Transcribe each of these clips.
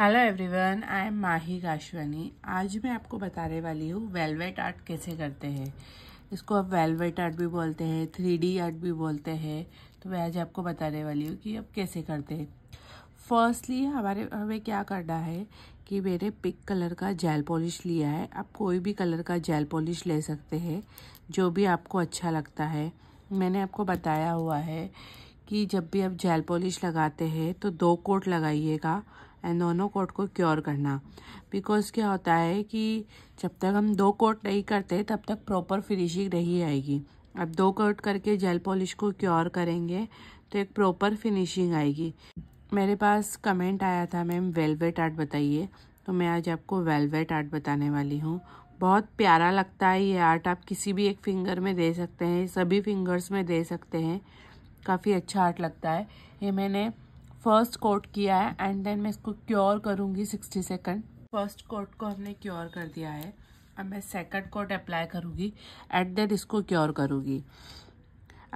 hello everyone I am Mahi Kashwani आज मैं आपको बताने वाली हूँ वेलवेट आर्ट कैसे करते हैं इसको आप वेलवेट आर्ट भी बोलते हैं थ्री डी आर्ट भी बोलते हैं तो मैं आज आपको बताने वाली हूँ कि आप कैसे करते हैं फर्स्टली हमारे हमें क्या करना है कि मैंने पिक कलर का जेल पॉलिश लिया है आप कोई भी कलर का जेल पॉलिश ले सकते हैं जो भी आपको अच्छा लगता है मैंने आपको बताया हुआ है कि जब भी आप जेल पॉलिश लगाते हैं तो दो कोट लगाइएगा एंड दोनों कोट को क्योर करना बिकॉज़ क्या होता है कि जब तक हम दो कोट नहीं करते तब तक प्रॉपर फिनिशिंग नहीं आएगी अब दो कोट करके जेल पॉलिश को क्योर करेंगे तो एक प्रॉपर फिनिशिंग आएगी मेरे पास कमेंट आया था मैम वेलवेट आर्ट बताइए तो मैं आज आपको वेलवेट आर्ट बताने वाली हूँ बहुत प्यारा लगता है ये आर्ट आप किसी भी एक फिंगर में दे सकते हैं सभी फिंगर्स में दे सकते हैं काफ़ी अच्छा आर्ट लगता है ये मैंने फर्स्ट कोट किया है एंड देन मैं इसको क्योर करूँगी सिक्सटी सेकेंड फर्स्ट कोट को हमने क्योर कर दिया है अब मैं सेकंड कोट अप्लाई करूँगी एंड देन इसको क्योर करूँगी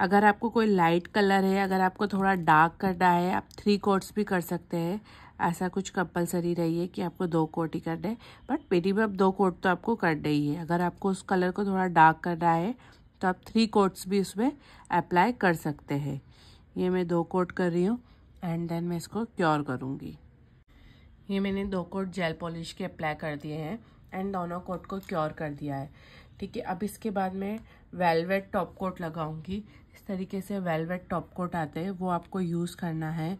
अगर आपको कोई लाइट कलर है अगर आपको थोड़ा डार्क करना है आप थ्री कोट्स भी कर सकते हैं ऐसा कुछ कंपलसरी रही है कि आपको दो कोट ही करना है बट मिनिमम दो कोट तो आपको करना ही है अगर आपको उस कलर को थोड़ा डार्क करना है तो आप थ्री कोट्स भी उसमें अप्लाई कर सकते हैं ये मैं दो कोट कर रही हूँ एंड देन मैं इसको क्योर करूँगी ये मैंने दो कोट जेल पॉलिश के अप्लाई कर दिए हैं एंड दोनों कोट को क्योर कर दिया है ठीक है अब इसके बाद मैं वेलवेट टॉप कोट लगाऊंगी इस तरीके से वेलवेट टॉप कोट आते हैं वो आपको यूज़ करना है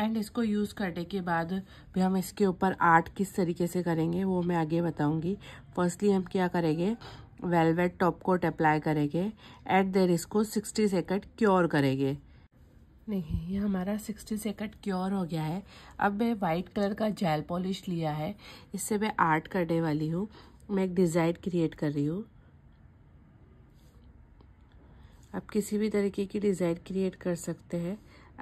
एंड इसको यूज़ करने के बाद भी हम इसके ऊपर आर्ट किस तरीके से करेंगे वो मैं आगे बताऊंगी फर्स्टली हम क्या करेंगे वेलवेट टॉप कोट अप्लाई करेंगे एट देर इसको सिक्सटी सेकेंड क्योर करेंगे नहीं ये हमारा सिक्सटी सेकंड क्योर हो गया है अब मैं वाइट कलर का जेल पॉलिश लिया है इससे मैं आर्ट करने वाली हूँ मैं एक डिज़ाइन क्रिएट कर रही हूँ आप किसी भी तरीके की डिज़ाइन क्रिएट कर सकते हैं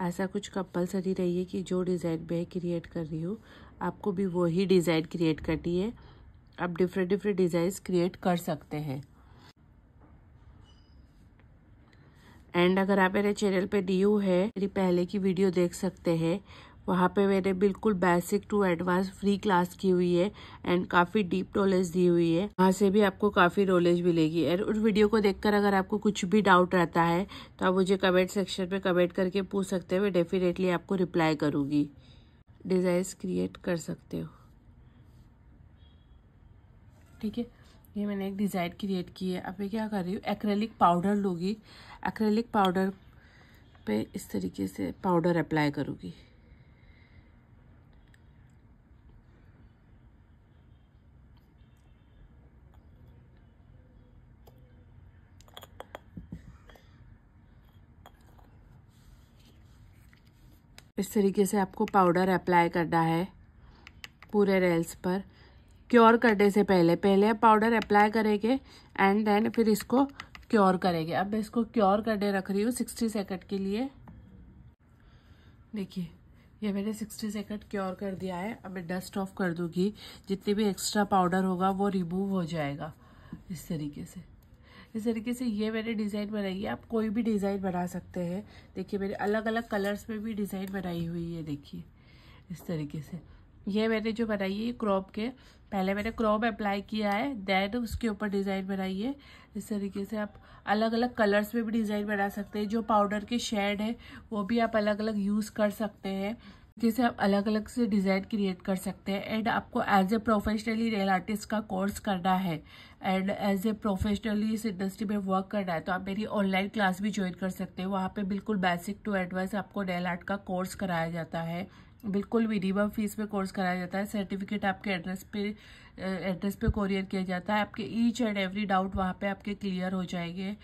ऐसा कुछ कंपलसरी नहीं है कि जो डिज़ाइन मैं क्रिएट कर रही हूँ आपको भी वही डिज़ाइन क्रिएट करनी है आप डिफरेंट डिफरेंट डिज़ाइन क्रिएट कर सकते हैं एंड अगर आप मेरे चैनल पे न्यू है मेरी पहले की वीडियो देख सकते हैं वहाँ पे मैंने बिल्कुल basic to advance free class की हुई है एंड काफ़ी डीप नॉलेज दी हुई है वहाँ से भी आपको काफ़ी नॉलेज मिलेगी एंड उन वीडियो को देखकर अगर आपको कुछ भी डाउट रहता है तो आप मुझे कमेंट सेक्शन में कमेंट करके पूछ सकते हो मैं डेफिनेटली आपको रिप्लाई करूँगी डिज़ाइंस क्रिएट कर सकते हो ठीक है ये मैंने एक डिज़ाइन क्रिएट की है अब मैं क्या कर रही हूँ एक्रेलिक पाउडर लूँगी एक्रेलिक पाउडर पे इस तरीके से पाउडर अप्लाई करूँगी इस तरीके से आपको पाउडर अप्लाई करना है पूरे रेल्स पर क्योर करने से पहले पहले पाउडर अप्लाई करेंगे एंड देन फिर इसको क्योर करेंगे अब मैं इसको क्योर करने रख रही हूँ सिक्सटी सेकंड के लिए देखिए ये मैंने सिक्सटी सेकंड क्योर कर दिया है अब मैं डस्ट ऑफ कर दूँगी जितने भी एक्स्ट्रा पाउडर होगा वो रिमूव हो जाएगा इस तरीके से इस तरीके से ये मैंने डिज़ाइन बनाई है आप कोई भी डिज़ाइन बना सकते हैं देखिए मैंने अलग अलग कलर्स में भी डिज़ाइन बनाई हुई है देखिए इस तरीके से ये मैंने जो बनाई है क्रॉप के पहले मैंने क्रॉप अप्लाई किया है देन उसके ऊपर डिज़ाइन बनाई है इस तरीके से आप अलग अलग कलर्स में भी डिज़ाइन बना सकते हैं जो पाउडर के शेड है वो भी आप अलग अलग यूज़ कर सकते हैं जैसे आप अलग अलग से डिज़ाइन क्रिएट कर सकते हैं एंड आपको as a professionally nail artist का कोर्स करना है एंड एज ए प्रोफेशनली इस इंडस्ट्री में वर्क करना है तो आप मेरी ऑनलाइन क्लास भी ज्वाइन कर सकते हैं वहाँ पे बिल्कुल बेसिक टू एडवाइस आपको डेल आर्ट का कोर्स कराया जाता है बिल्कुल मिनिमम फीस में कोर्स कराया जाता है सर्टिफिकेट आपके एड्रेस पे एड्रेस पे कोरियर किया जाता है आपके ईच एंड एवरी डाउट वहाँ पे आपके क्लियर हो जाएंगे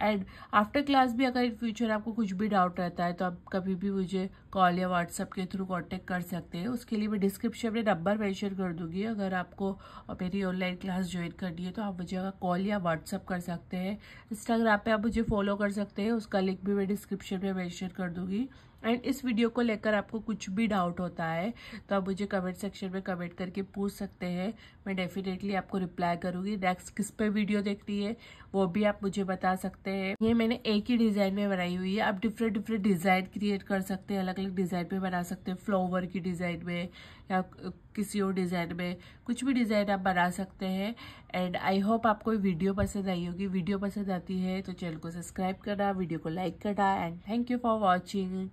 एंड आफ्टर क्लास भी अगर इन फ्यूचर आपको कुछ भी डाउट रहता है तो आप कभी भी मुझे कॉल या व्हाट्सअप के थ्रू कांटेक्ट कर सकते हैं उसके लिए मैं डिस्क्रिप्शन में नंबर मैंशन कर दूँगी अगर आपको मेरी ऑनलाइन क्लास ज्वाइन करनी है तो आप मुझे कॉल या व्हाट्सअप कर सकते हैं इंस्टाग्राम पे आप मुझे फॉलो कर सकते हैं उसका लिंक भी मैं डिस्क्रिप्शन में मेंशन कर दूँगी एंड इस वीडियो को लेकर आपको कुछ भी डाउट होता है तो आप मुझे कमेंट सेक्शन में कमेंट करके पूछ सकते हैं मैं डेफिनेटली आपको रिप्लाई करूंगी नेक्स्ट किस पे वीडियो देखनी है वो भी आप मुझे बता सकते हैं ये मैंने एक ही डिज़ाइन में बनाई हुई है आप डिफरेंट डिफरेंट डिज़ाइन क्रिएट कर सकते हैं अलग अलग डिज़ाइन में बना सकते हैं फ्लोवर की डिज़ाइन में या किसी और डिज़ाइन में कुछ भी डिज़ाइन आप बना सकते हैं एंड आई होप आपको वीडियो पसंद आई होगी वीडियो पसंद आती है तो चैनल को सब्सक्राइब करना वीडियो को लाइक करना and thank you for watching